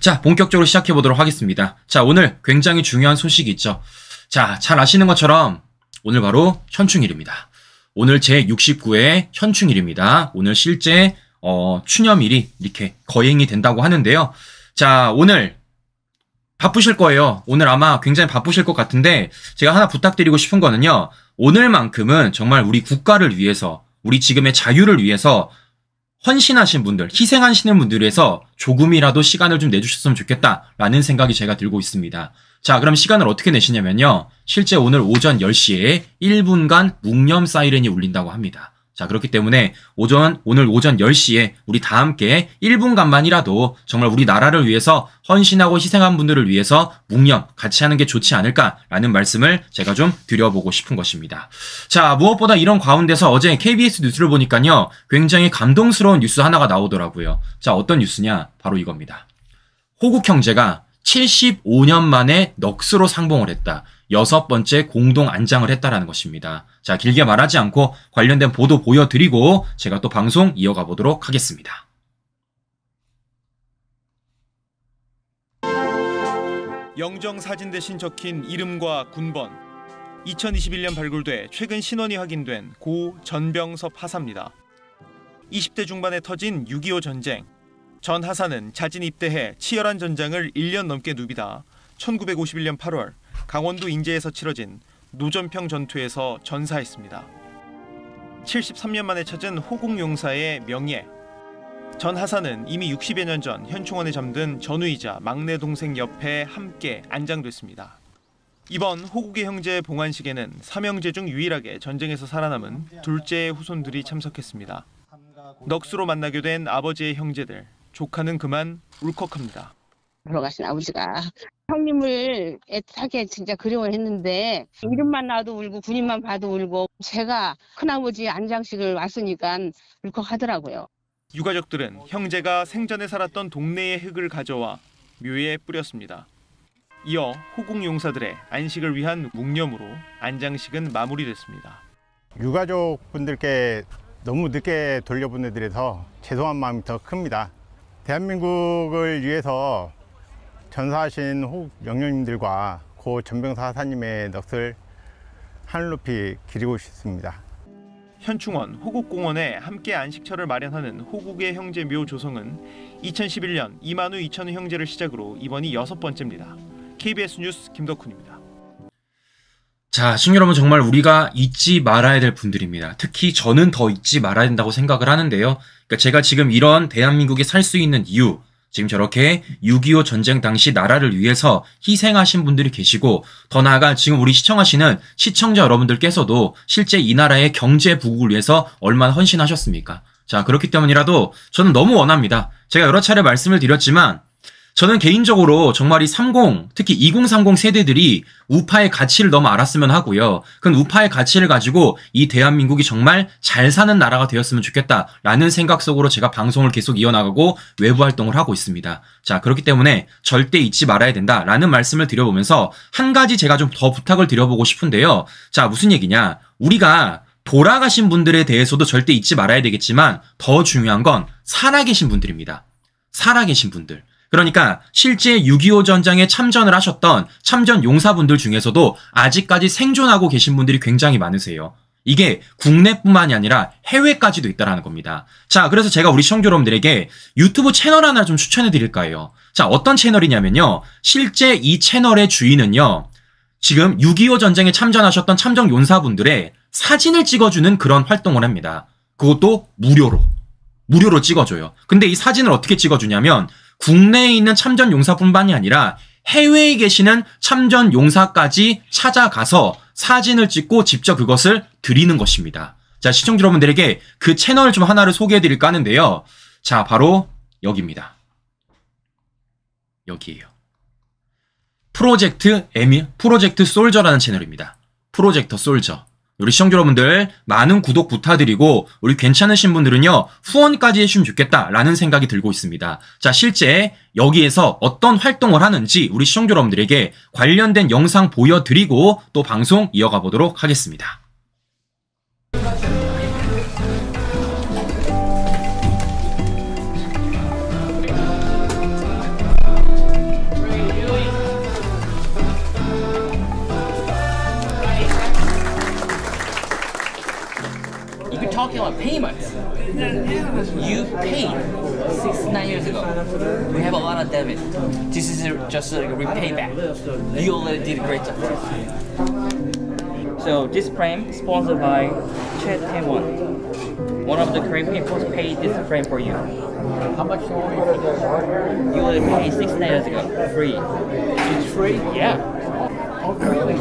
자, 본격적으로 시작해 보도록 하겠습니다. 자, 오늘 굉장히 중요한 소식이 있죠. 자, 잘 아시는 것처럼 오늘 바로 현충일입니다. 오늘 제69회 현충일입니다. 오늘 실제 어, 추념일이 이렇게 거행이 된다고 하는데요. 자, 오늘 바쁘실 거예요. 오늘 아마 굉장히 바쁘실 것 같은데 제가 하나 부탁드리고 싶은 거는요. 오늘만큼은 정말 우리 국가를 위해서 우리 지금의 자유를 위해서 헌신하신 분들, 희생하시는 분들 위해서 조금이라도 시간을 좀 내주셨으면 좋겠다라는 생각이 제가 들고 있습니다. 자, 그럼 시간을 어떻게 내시냐면요. 실제 오늘 오전 10시에 1분간 묵념 사이렌이 울린다고 합니다. 자, 그렇기 때문에 오전, 오늘 오전 10시에 우리 다 함께 1분간만이라도 정말 우리 나라를 위해서 헌신하고 희생한 분들을 위해서 묵념 같이 하는 게 좋지 않을까라는 말씀을 제가 좀 드려보고 싶은 것입니다. 자, 무엇보다 이런 가운데서 어제 KBS 뉴스를 보니까요. 굉장히 감동스러운 뉴스 하나가 나오더라고요. 자, 어떤 뉴스냐? 바로 이겁니다. 호국 형제가 75년 만에 넋으로 상봉을 했다. 여섯 번째 공동 안장을 했다라는 것입니다. 자, 길게 말하지 않고 관련된 보도 보여드리고 제가 또 방송 이어가 보도록 하겠습니다. 영정 사진 대신 적힌 이름과 군번. 2021년 발굴돼 최근 신원이 확인된 고 전병섭 하사입니다. 20대 중반에 터진 6.25 전쟁. 전 하사는 자진 입대해 치열한 전장을 1년 넘게 누비다 1951년 8월 강원도 인제에서 치러진 노전평 전투에서 전사했습니다. 73년 만에 찾은 호국용사의 명예. 전 하사는 이미 60여 년 전 현충원에 잠든 전우이자 막내 동생 옆에 함께 안장됐습니다. 이번 호국의 형제 봉안식에는 삼형제 중 유일하게 전쟁에서 살아남은 둘째의 후손들이 참석했습니다. 넋으로 만나게 된 아버지의 형제들, 조카는 그만 울컥합니다. 돌아가신 아버지가 형님을 애타게 진짜 그리워 했는데 음. 이름만 나와도 울고 군인만 봐도 울고 제가 큰아버지 안장식을 왔으니까 울컥하더라고요. 유가족들은 형제가 생전에 살았던 동네의 흙을 가져와 묘에 뿌렸습니다. 이어 호국 용사들의 안식을 위한 묵념으로 안장식은 마무리됐습니다. 유가족 분들께 너무 늦게 돌려보내드려서 죄송한 마음이 더 큽니다. 대한민국을 위해서 전사하신 호국 영령님들과 고 전병사 사님의 넋을 하늘 높이 기리고 싶습니다. 현충원 호국공원에 함께 안식처를 마련하는 호국의 형제 묘 조성은 2011년 이만우 이천우 형제를 시작으로 이번이 여섯 번째입니다. KBS 뉴스 김덕훈입니다. 자, 시청 여러분 정말 우리가 잊지 말아야 될 분들입니다. 특히 저는 더 잊지 말아야 된다고 생각을 하는데요. 그러니까 제가 지금 이런 대한민국에 살 수 있는 이유, 지금 저렇게 6.25 전쟁 당시 나라를 위해서 희생하신 분들이 계시고 더 나아가 지금 우리 시청하시는 시청자 여러분들께서도 실제 이 나라의 경제 부국을 위해서 얼마나 헌신하셨습니까? 자, 그렇기 때문이라도 저는 너무 원합니다. 제가 여러 차례 말씀을 드렸지만 저는 개인적으로 정말 이 30, 특히 2030 세대들이 우파의 가치를 너무 알았으면 하고요. 그건 우파의 가치를 가지고 이 대한민국이 정말 잘 사는 나라가 되었으면 좋겠다라는 생각 속으로 제가 방송을 계속 이어나가고 외부 활동을 하고 있습니다. 자, 그렇기 때문에 절대 잊지 말아야 된다라는 말씀을 드려보면서 한 가지 제가 좀 더 부탁을 드려보고 싶은데요. 자, 무슨 얘기냐. 우리가 돌아가신 분들에 대해서도 절대 잊지 말아야 되겠지만 더 중요한 건 살아계신 분들입니다. 살아계신 분들. 그러니까 실제 6.25 전장에 참전을 하셨던 참전 용사분들 중에서도 아직까지 생존하고 계신 분들이 굉장히 많으세요. 이게 국내뿐만이 아니라 해외까지도 있다라는 겁니다. 자, 그래서 제가 우리 시청자 여러분들에게 유튜브 채널 하나 좀 추천해 드릴까 요 자, 어떤 채널이냐면요. 실제 이 채널의 주인은요. 지금 6.25 전쟁에 참전하셨던 참정 용사분들의 사진을 찍어주는 그런 활동을 합니다. 그것도 무료로. 무료로 찍어줘요. 근데 이 사진을 어떻게 찍어주냐면 국내에 있는 참전 용사뿐만이 아니라 해외에 계시는 참전 용사까지 찾아가서 사진을 찍고 직접 그것을 드리는 것입니다. 자, 시청자 여러분들에게 그 채널 좀 하나를 소개해 드릴까 하는데요. 자, 바로 여기입니다. 여기에요. 프로젝트 에미, 프로젝트 솔저라는 채널입니다. 프로젝터 솔저. 우리 시청자 여러분들 많은 구독 부탁드리고 우리 괜찮으신 분들은요 후원까지 해주면 좋겠다라는 생각이 들고 있습니다. 자 실제 여기에서 어떤 활동을 하는지 우리 시청자 여러분들에게 관련된 영상 보여드리고 또 방송 이어가 보도록 하겠습니다. on payment. You paid six nine years ago. We have a lot of debit. This is a, just like a repay back. You already did a great job. So this frame sponsored by Chet Taiwan. One of the Korean people paid this frame for you. How much do you want You already paid six nine years ago. Free. It's free? Yeah. Oh, really?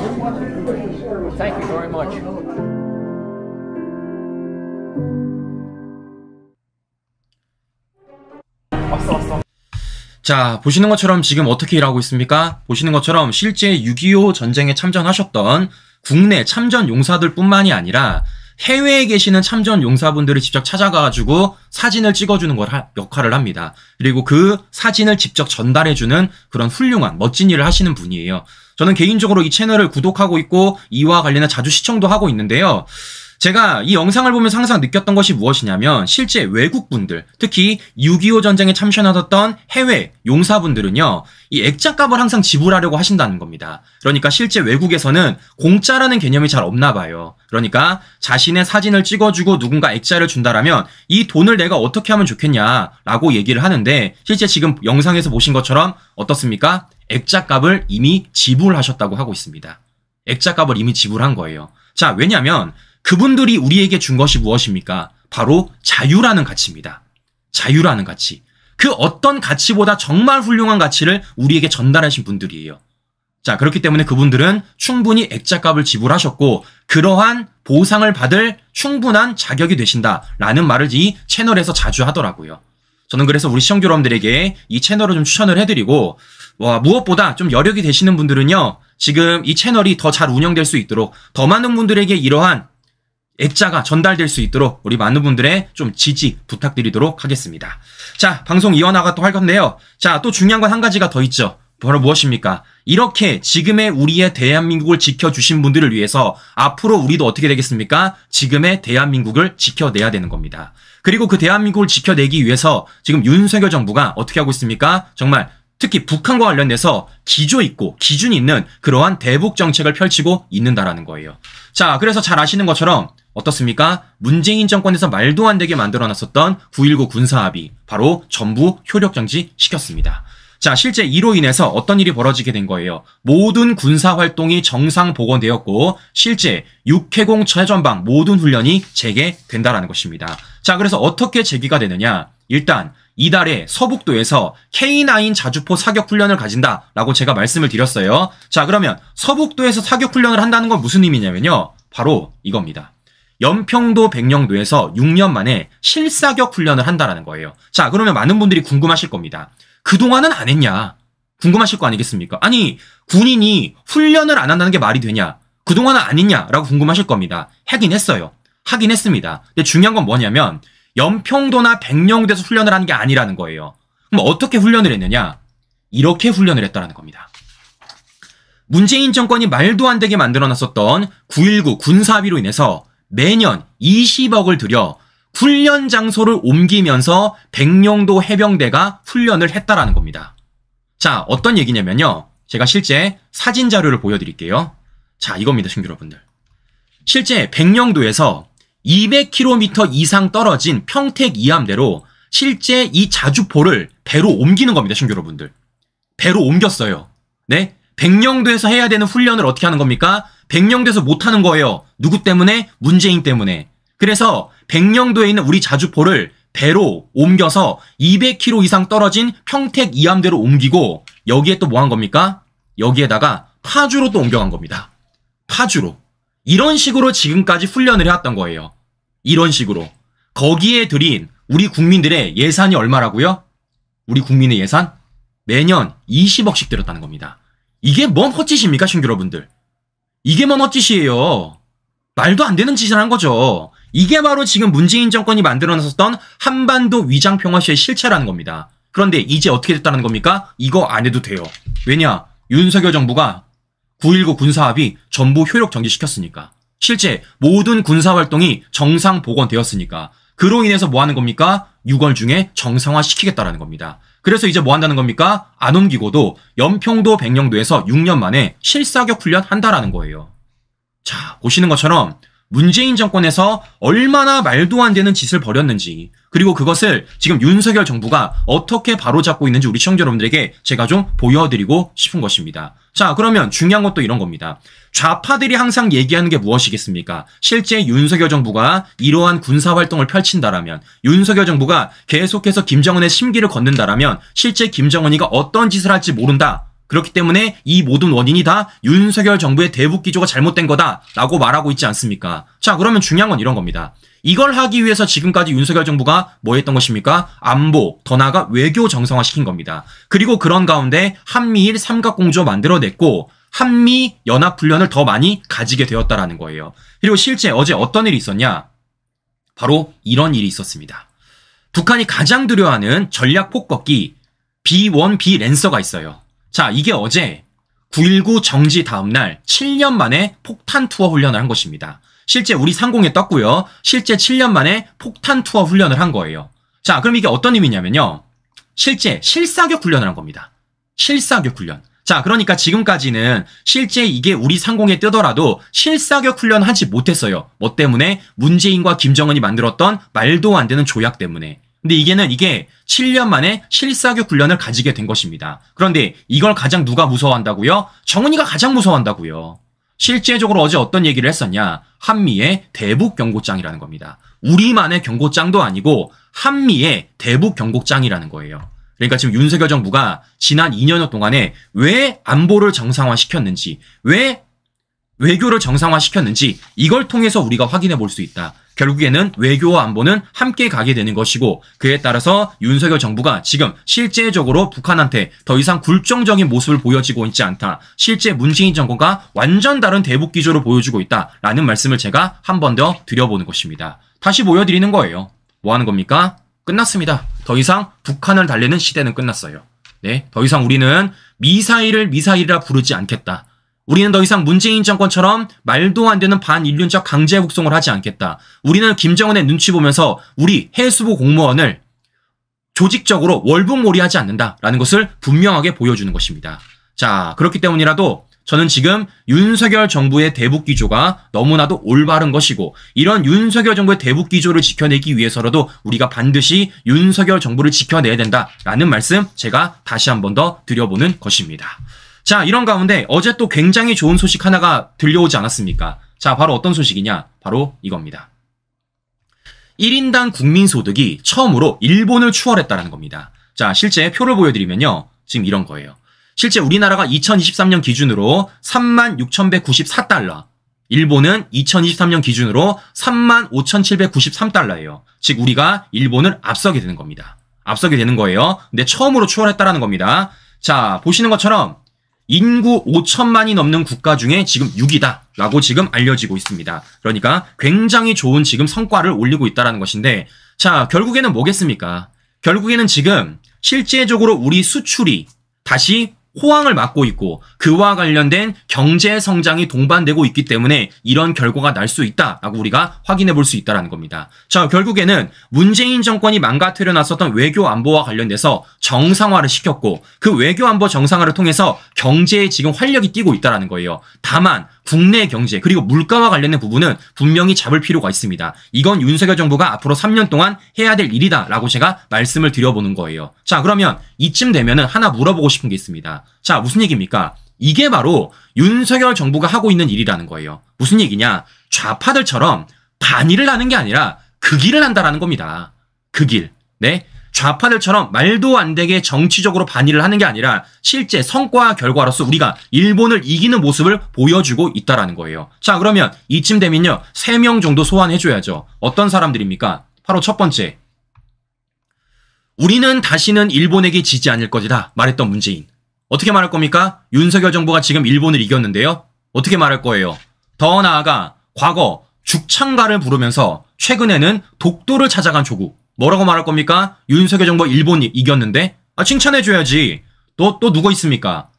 Thank you very much. 자, 보시는 것처럼 지금 어떻게 일하고 있습니까? 보시는 것처럼 실제 6.25 전쟁에 참전하셨던 국내 참전 용사들 뿐만이 아니라 해외에 계시는 참전 용사분들을 직접 찾아가가지고 사진을 찍어주는 걸 하, 역할을 합니다. 그리고 그 사진을 직접 전달해주는 그런 훌륭한 멋진 일을 하시는 분이에요. 저는 개인적으로 이 채널을 구독하고 있고 이와 관련해 자주 시청도 하고 있는데요. 제가 이 영상을 보면서 항상 느꼈던 것이 무엇이냐면 실제 외국분들, 특히 6.25 전쟁에 참전하셨던 해외 용사분들은요, 이 액자값을 항상 지불하려고 하신다는 겁니다. 그러니까 실제 외국에서는 공짜라는 개념이 잘 없나 봐요. 그러니까 자신의 사진을 찍어주고 누군가 액자를 준다라면 이 돈을 내가 어떻게 하면 좋겠냐라고 얘기를 하는데 실제 지금 영상에서 보신 것처럼 어떻습니까? 액자값을 이미 지불하셨다고 하고 있습니다. 액자값을 이미 지불한 거예요. 자, 왜냐면 하 그분들이 우리에게 준 것이 무엇입니까? 바로 자유라는 가치입니다. 자유라는 가치. 그 어떤 가치보다 정말 훌륭한 가치를 우리에게 전달하신 분들이에요. 자, 그렇기 때문에 그분들은 충분히 액자값을 지불하셨고, 그러한 보상을 받을 충분한 자격이 되신다라는 말을 이 채널에서 자주 하더라고요. 저는 그래서 우리 시청자 여러분들에게 이 채널을 좀 추천을 해드리고, 와, 무엇보다 좀 여력이 되시는 분들은요, 지금 이 채널이 더 잘 운영될 수 있도록 더 많은 분들에게 이러한 액자가 전달될 수 있도록 우리 많은 분들의 좀 지지 부탁드리도록 하겠습니다. 자, 방송 이어나가 또 할 건데요. 자, 또 중요한 건 한 가지가 더 있죠. 바로 무엇입니까? 이렇게 지금의 우리의 대한민국을 지켜주신 분들을 위해서 앞으로 우리도 어떻게 되겠습니까? 지금의 대한민국을 지켜내야 되는 겁니다. 그리고 그 대한민국을 지켜내기 위해서 지금 윤석열 정부가 어떻게 하고 있습니까? 정말 특히 북한과 관련돼서 기조 있고 기준이 있는 그러한 대북 정책을 펼치고 있는다라는 거예요. 자, 그래서 잘 아시는 것처럼 어떻습니까? 문재인 정권에서 말도 안 되게 만들어 놨었던 9.19 군사합의 바로 전부 효력정지 시켰습니다. 자, 실제 이로 인해서 어떤 일이 벌어지게 된 거예요. 모든 군사 활동이 정상 복원되었고 실제 육해공 최전방 모든 훈련이 재개된다라는 것입니다. 자, 그래서 어떻게 재개가 되느냐? 일단 이달에 서북도에서 K9 자주포 사격 훈련을 가진다 라고 제가 말씀을 드렸어요. 자 그러면 서북도에서 사격 훈련을 한다는 건 무슨 의미냐면요. 바로 이겁니다. 연평도 백령도에서 6년 만에 실사격 훈련을 한다라는 거예요. 자 그러면 많은 분들이 궁금하실 겁니다. 그동안은 안 했냐? 궁금하실 거 아니겠습니까? 아니 군인이 훈련을 안 한다는 게 말이 되냐? 그동안은 아니냐라고 궁금하실 겁니다. 하긴 했어요. 하긴 했습니다. 근데 중요한 건 뭐냐면 연평도나 백령도에서 훈련을 한게 아니라는 거예요. 그럼 어떻게 훈련을 했느냐? 이렇게 훈련을 했다라는 겁니다. 문재인 정권이 말도 안 되게 만들어 놨었던 9.19 군사비로 인해서 매년 20억을 들여 훈련 장소를 옮기면서 백령도 해병대가 훈련을 했다라는 겁니다. 자, 어떤 얘기냐면요. 제가 실제 사진 자료를 보여드릴게요. 자, 이겁니다, 신규 여러분들. 실제 백령도에서 200km 이상 떨어진 평택 이함대로 실제 이 자주포를 배로 옮기는 겁니다, 신규 여러분들. 배로 옮겼어요. 네? 백령도에서 해야 되는 훈련을 어떻게 하는 겁니까? 백령도에서 못 하는 거예요. 누구 때문에? 문재인 때문에. 그래서 백령도에 있는 우리 자주포를 배로 옮겨서 200km 이상 떨어진 평택 이함대로 옮기고 여기에 또 뭐 한 겁니까? 여기에다가 파주로 또 옮겨간 겁니다. 파주로. 이런 식으로 지금까지 훈련을 해왔던 거예요. 이런 식으로. 거기에 들인 우리 국민들의 예산이 얼마라고요? 우리 국민의 예산? 매년 20억씩 들었다는 겁니다. 이게 뭔 헛짓입니까, 신규 여러분들? 이게 뭔 헛짓이에요. 말도 안 되는 짓을 한 거죠. 이게 바로 지금 문재인 정권이 만들어놨었던 한반도 위장평화시의 실체라는 겁니다. 그런데 이제 어떻게 됐다는 겁니까? 이거 안 해도 돼요. 왜냐? 윤석열 정부가 9.19 군사합의 전부 효력 정지시켰으니까. 실제 모든 군사활동이 정상 복원되었으니까. 그로 인해서 뭐 하는 겁니까? 6월 중에 정상화시키겠다라는 겁니다. 그래서 이제 뭐 한다는 겁니까? 안 옮기고도 연평도 백령도에서 6년 만에 실사격 훈련 한다라는 거예요. 자, 보시는 것처럼 문재인 정권에서 얼마나 말도 안 되는 짓을 벌였는지, 그리고 그것을 지금 윤석열 정부가 어떻게 바로잡고 있는지 우리 시청자 여러분들에게 제가 좀 보여드리고 싶은 것입니다. 자, 그러면 중요한 것도 이런 겁니다. 좌파들이 항상 얘기하는 게 무엇이겠습니까? 실제 윤석열 정부가 이러한 군사활동을 펼친다라면, 윤석열 정부가 계속해서 김정은의 심기를 걷는다라면, 실제 김정은이가 어떤 짓을 할지 모른다. 그렇기 때문에 이 모든 원인이 다 윤석열 정부의 대북 기조가 잘못된 거다라고 말하고 있지 않습니까? 자, 그러면 중요한 건 이런 겁니다. 이걸 하기 위해서 지금까지 윤석열 정부가 뭐 했던 것입니까? 안보, 더 나아가 외교 정상화시킨 겁니다. 그리고 그런 가운데 한미일 삼각공조 만들어냈고 한미 연합훈련을 더 많이 가지게 되었다라는 거예요. 그리고 실제 어제 어떤 일이 있었냐? 바로 이런 일이 있었습니다. 북한이 가장 두려워하는 전략 폭격기 B1B 랜서가 있어요. 자, 이게 어제 9.19 정지 다음날 7년 만에 폭탄 투어 훈련을 한 것입니다. 실제 우리 상공에 떴고요. 실제 7년 만에 폭탄 투어 훈련을 한 거예요. 자, 그럼 이게 어떤 의미냐면요. 실제 실사격 훈련을 한 겁니다. 실사격 훈련. 자, 그러니까 지금까지는 실제 이게 우리 상공에 뜨더라도 실사격 훈련하지 못했어요. 뭐 때문에? 문재인과 김정은이 만들었던 말도 안 되는 조약 때문에. 근데 이게는 이게 7년 만에 실사격 훈련을 가지게 된 것입니다. 그런데 이걸 가장 누가 무서워한다고요? 정은이가 가장 무서워한다고요. 실제적으로 어제 어떤 얘기를 했었냐. 한미의 대북 경고장이라는 겁니다. 우리만의 경고장도 아니고 한미의 대북 경고장이라는 거예요. 그러니까 지금 윤석열 정부가 지난 2년 여 동안에 왜 안보를 정상화시켰는지, 왜 외교를 정상화시켰는지 이걸 통해서 우리가 확인해 볼 수 있다. 결국에는 외교와 안보는 함께 가게 되는 것이고 그에 따라서 윤석열 정부가 지금 실제적으로 북한한테 더 이상 굴종적인 모습을 보여지고 있지 않다. 실제 문재인 정권과 완전 다른 대북 기조를 보여주고 있다라는 말씀을 제가 한 번 더 드려보는 것입니다. 다시 보여드리는 거예요. 뭐 하는 겁니까? 끝났습니다. 더 이상 북한을 달래는 시대는 끝났어요. 네, 더 이상 우리는 미사일을 미사일이라 부르지 않겠다. 우리는 더 이상 문재인 정권처럼 말도 안 되는 반인륜적 강제 국송을 하지 않겠다. 우리는 김정은의 눈치 보면서 우리 해수부 공무원을 조직적으로 월북몰이하지 않는다라는 것을 분명하게 보여주는 것입니다. 자, 그렇기 때문이라도 저는 지금 윤석열 정부의 대북 기조가 너무나도 올바른 것이고 이런 윤석열 정부의 대북 기조를 지켜내기 위해서라도 우리가 반드시 윤석열 정부를 지켜내야 된다라는 말씀 제가 다시 한 번 더 드려보는 것입니다. 자, 이런 가운데 어제 또 굉장히 좋은 소식 하나가 들려오지 않았습니까? 자, 바로 어떤 소식이냐? 바로 이겁니다. 1인당 국민소득이 처음으로 일본을 추월했다는 겁니다. 자, 실제 표를 보여드리면요. 지금 이런 거예요. 실제 우리나라가 2023년 기준으로 36,194달러, 일본은 2023년 기준으로 35,793달러예요. 즉 우리가 일본을 앞서게 되는 겁니다. 앞서게 되는 거예요. 근데 처음으로 추월했다라는 겁니다. 자, 보시는 것처럼 인구 5천만이 넘는 국가 중에 지금 6위다라고 지금 알려지고 있습니다. 그러니까 굉장히 좋은 지금 성과를 올리고 있다는 것인데 자 결국에는 뭐겠습니까? 결국에는 지금 실제적으로 우리 수출이 다시 호황을 맞고 있고 그와 관련된 경제 성장이 동반되고 있기 때문에 이런 결과가 날 수 있다라고 우리가 확인해 볼 수 있다라는 겁니다. 자, 결국에는 문재인 정권이 망가뜨려 놨었던 외교 안보와 관련돼서 정상화를 시켰고 그 외교 안보 정상화를 통해서 경제에 지금 활력이 뛰고 있다라는 거예요. 다만 국내 경제 그리고 물가와 관련된 부분은 분명히 잡을 필요가 있습니다. 이건 윤석열 정부가 앞으로 3년 동안 해야 될 일이다라고 제가 말씀을 드려보는 거예요. 자 그러면 이쯤 되면은 하나 물어보고 싶은 게 있습니다. 자 무슨 얘기입니까? 이게 바로 윤석열 정부가 하고 있는 일이라는 거예요. 무슨 얘기냐? 좌파들처럼 반의를 하는 게 아니라 그길을 한다라는 겁니다. 그 길. 네? 좌파들처럼 말도 안 되게 정치적으로 반의를 하는 게 아니라 실제 성과 결과로서 우리가 일본을 이기는 모습을 보여주고 있다라는 거예요. 자, 그러면 이쯤 되면요. 3명 정도 소환해줘야죠. 어떤 사람들입니까? 바로 첫 번째. 우리는 다시는 일본에게 지지 않을 것이다. 말했던 문재인. 어떻게 말할 겁니까? 윤석열 정부가 지금 일본을 이겼는데요. 어떻게 말할 거예요? 더 나아가 과거 죽창가를 부르면서 최근에는 독도를 찾아간 조국. 뭐라고 말할 겁니까? 윤석열 정부 일본이 이겼는데? 아, 칭찬해줘야지. 또, 또 누구 있습니까?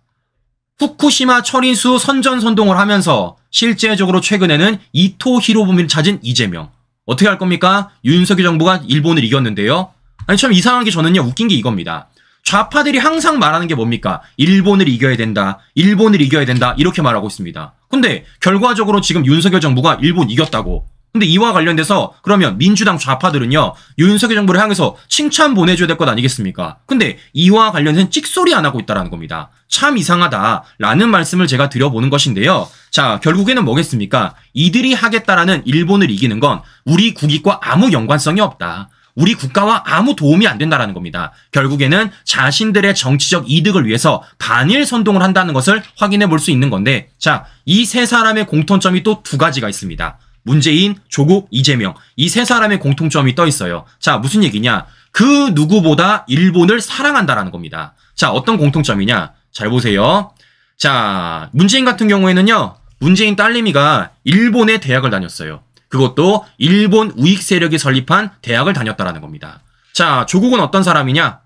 후쿠시마 철인수 선전선동을 하면서 실제적으로 최근에는 이토 히로부미를 찾은 이재명. 어떻게 할 겁니까? 윤석열 정부가 일본을 이겼는데요. 아니, 참 이상한 게 저는요, 웃긴 게 이겁니다. 좌파들이 항상 말하는 게 뭡니까? 일본을 이겨야 된다. 일본을 이겨야 된다. 이렇게 말하고 있습니다. 근데 결과적으로 지금 윤석열 정부가 일본 이겼다고 근데 이와 관련돼서 그러면 민주당 좌파들은요 윤석열 정부를 향해서 칭찬 보내줘야 될 것 아니겠습니까? 근데 이와 관련된 찍소리 안 하고 있다라는 겁니다. 참 이상하다라는 말씀을 제가 드려보는 것인데요. 자 결국에는 뭐겠습니까? 이들이 하겠다라는 일본을 이기는 건 우리 국익과 아무 연관성이 없다. 우리 국가와 아무 도움이 안 된다라는 겁니다. 결국에는 자신들의 정치적 이득을 위해서 반일 선동을 한다는 것을 확인해 볼 수 있는 건데, 자, 이 세 사람의 공통점이 또 두 가지가 있습니다. 문재인, 조국, 이재명 이 세 사람의 공통점이 떠 있어요. 자 무슨 얘기냐? 그 누구보다 일본을 사랑한다라는 겁니다. 자 어떤 공통점이냐? 잘 보세요. 자 문재인 같은 경우에는요. 문재인 딸님미가일본에 대학을 다녔어요. 그것도 일본 우익 세력이 설립한 대학을 다녔다라는 겁니다. 자 조국은 어떤 사람이냐?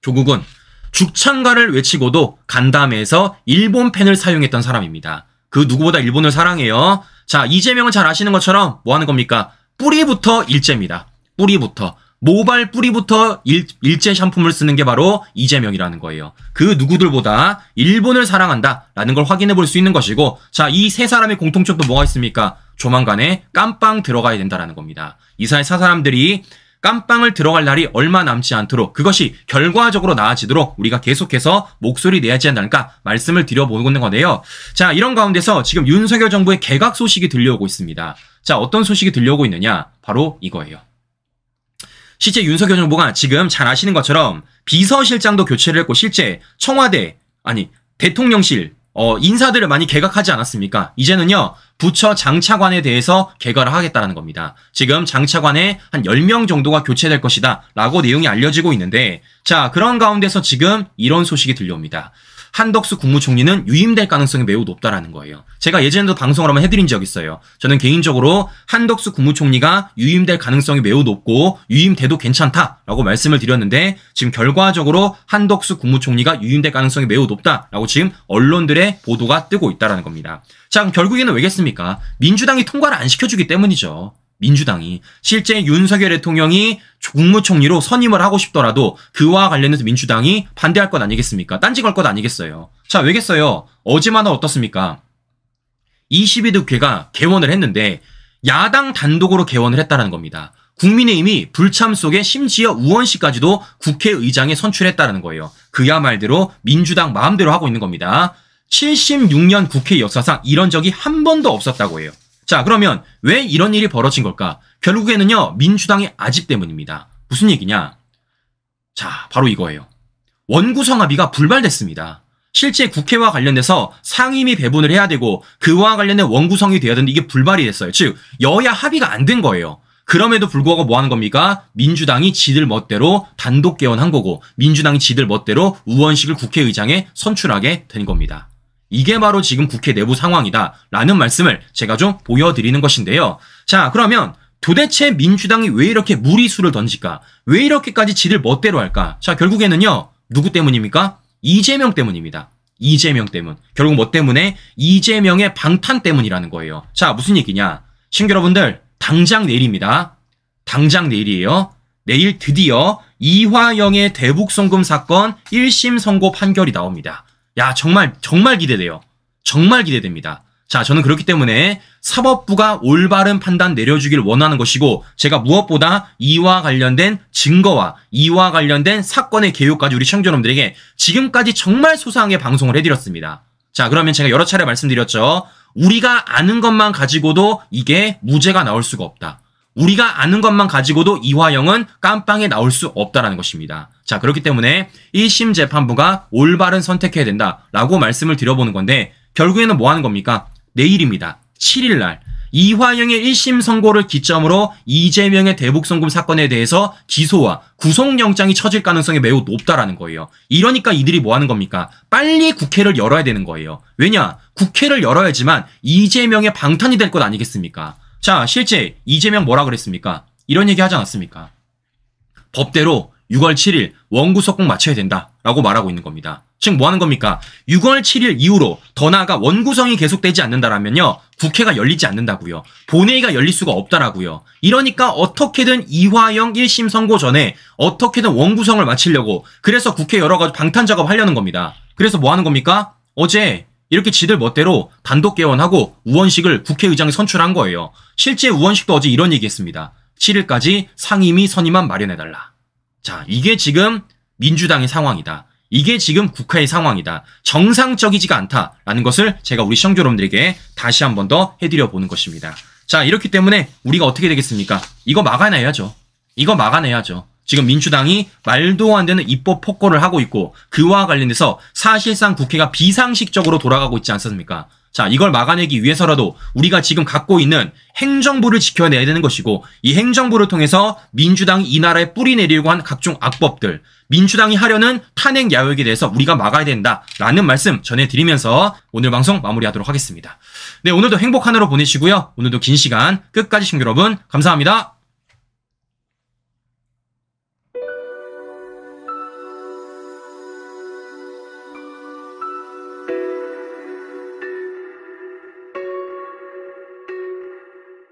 조국은 죽창가를 외치고도 간담회에서 일본 펜을 사용했던 사람입니다. 그 누구보다 일본을 사랑해요. 자, 이재명은 잘 아시는 것처럼 뭐 하는 겁니까? 뿌리부터 일제입니다. 뿌리부터. 모발 뿌리부터 일, 일제 샴푸를 쓰는 게 바로 이재명이라는 거예요. 그 누구들보다 일본을 사랑한다라는 걸 확인해 볼 수 있는 것이고, 자, 이 세 사람의 공통점도 뭐가 있습니까? 조만간에 깜빵 들어가야 된다라는 겁니다. 이 사람들이 깜빵을 들어갈 날이 얼마 남지 않도록 그것이 결과적으로 나아지도록 우리가 계속해서 목소리 내야지 않을까 말씀을 드려보고 있는 건데요. 자, 이런 가운데서 지금 윤석열 정부의 개각 소식이 들려오고 있습니다. 자, 어떤 소식이 들려오고 있느냐? 바로 이거예요. 실제 윤석열 정부가 지금 잘 아시는 것처럼 비서실장도 교체를 했고 실제 청와대, 아니, 대통령실, 어, 인사들을 많이 개각하지 않았습니까? 이제는요, 부처 장차관에 대해서 개각을 하겠다는 겁니다. 지금 장차관에 한 10명 정도가 교체될 것이다 라고 내용이 알려지고 있는데, 자, 그런 가운데서 지금 이런 소식이 들려옵니다. 한덕수 국무총리는 유임될 가능성이 매우 높다라는 거예요. 제가 예전에도 방송을 한번 해드린 적이 있어요. 저는 개인적으로 한덕수 국무총리가 유임될 가능성이 매우 높고 유임돼도 괜찮다라고 말씀을 드렸는데 지금 결과적으로 한덕수 국무총리가 유임될 가능성이 매우 높다라고 지금 언론들의 보도가 뜨고 있다라는 겁니다. 자 그럼 결국에는 왜겠습니까? 민주당이 통과를 안 시켜주기 때문이죠. 민주당이 실제 윤석열 대통령이 국무총리로 선임을 하고 싶더라도 그와 관련해서 민주당이 반대할 것 아니겠습니까? 딴지 걸 것 아니겠어요. 자, 왜겠어요? 어제만은 어떻습니까? 22득 회가 개원을 했는데 야당 단독으로 개원을 했다는 겁니다. 국민의힘이 불참 속에 심지어 우원씨까지도 국회의장에 선출했다는 거예요. 그야말대로 민주당 마음대로 하고 있는 겁니다. 76년 국회 역사상 이런 적이 한 번도 없었다고 해요. 자, 그러면 왜 이런 일이 벌어진 걸까? 결국에는요, 민주당의 아집 때문입니다. 무슨 얘기냐? 자, 바로 이거예요. 원구성 합의가 불발됐습니다. 실제 국회와 관련돼서 상임위 배분을 해야 되고 그와 관련된 원구성이 되어야 되는데 이게 불발이 됐어요. 즉, 여야 합의가 안 된 거예요. 그럼에도 불구하고 뭐 하는 겁니까? 민주당이 지들 멋대로 단독 개헌한 거고 민주당이 지들 멋대로 우원식을 국회의장에 선출하게 된 겁니다. 이게 바로 지금 국회 내부 상황이다라는 말씀을 제가 좀 보여드리는 것인데요. 자, 그러면 도대체 민주당이 왜 이렇게 무리수를 던질까? 왜 이렇게까지 지를 멋대로 할까? 자, 결국에는요, 누구 때문입니까? 이재명 때문입니다. 이재명 때문. 결국 뭐 때문에? 이재명의 방탄 때문이라는 거예요. 자, 무슨 얘기냐? 신금 여러분들, 당장 내일입니다. 당장 내일이에요. 내일 드디어 이화영의 대북송금 사건 1심 선고 판결이 나옵니다. 야, 정말, 정말 기대돼요. 정말 기대됩니다. 자, 저는 그렇기 때문에 사법부가 올바른 판단 내려주길 원하는 것이고, 제가 무엇보다 이와 관련된 증거와 이와 관련된 사건의 개요까지 우리 청자 여러분들에게 지금까지 정말 소상하게 방송을 해드렸습니다. 자, 그러면 제가 여러 차례 말씀드렸죠. 우리가 아는 것만 가지고도 이게 무죄가 나올 수가 없다. 우리가 아는 것만 가지고도 이화영은 깜빵에 나올 수 없다라는 것입니다. 자, 그렇기 때문에 1심 재판부가 올바른 선택해야 된다라고 말씀을 드려보는 건데 결국에는 뭐 하는 겁니까? 내일입니다. 7일 날 이화영의 1심 선고를 기점으로 이재명의 대북송금 사건에 대해서 기소와 구속영장이 처질 가능성이 매우 높다라는 거예요. 이러니까 이들이 뭐 하는 겁니까? 빨리 국회를 열어야 되는 거예요. 왜냐? 국회를 열어야지만 이재명의 방탄이 될 것 아니겠습니까? 자, 실제 이재명 뭐라 그랬습니까? 이런 얘기 하지 않았습니까? 법대로 6월 7일 원구석꼭 맞춰야 된다. 라고 말하고 있는 겁니다. 지금 뭐 하는 겁니까? 6월 7일 이후로 더 나아가 원구성이 계속되지 않는다라면요. 국회가 열리지 않는다고요. 본회의가 열릴 수가 없다라고요. 이러니까 어떻게든 이화영 1심 선고 전에 어떻게든 원구성을 마치려고 그래서 국회 여러 가지 방탄 작업 하려는 겁니다. 그래서 뭐 하는 겁니까? 어제 이렇게 지들 멋대로 단독 개원하고 우원식을 국회의장 에 선출한 거예요. 실제 우원식도 어제 이런 얘기했습니다. 7일까지 상임위 선임만 마련해달라. 자, 이게 지금 민주당의 상황이다. 이게 지금 국회의 상황이다. 정상적이지가 않다라는 것을 제가 우리 시청자 여러분들에게 다시 한 번 더 해드려 보는 것입니다. 자, 이렇기 때문에 우리가 어떻게 되겠습니까? 이거 막아내야죠. 이거 막아내야죠. 지금 민주당이 말도 안 되는 입법 폭거를 하고 있고 그와 관련해서 사실상 국회가 비상식적으로 돌아가고 있지 않습니까? 자, 이걸 막아내기 위해서라도 우리가 지금 갖고 있는 행정부를 지켜내야 되는 것이고 이 행정부를 통해서 민주당이 이 나라에 뿌리 내리려고 한 각종 악법들, 민주당이 하려는 탄핵 야욕에 대해서 우리가 막아야 된다라는 말씀 전해드리면서 오늘 방송 마무리하도록 하겠습니다. 네, 오늘도 행복한 하루 보내시고요. 오늘도 긴 시간 끝까지 시청 여러분 감사합니다.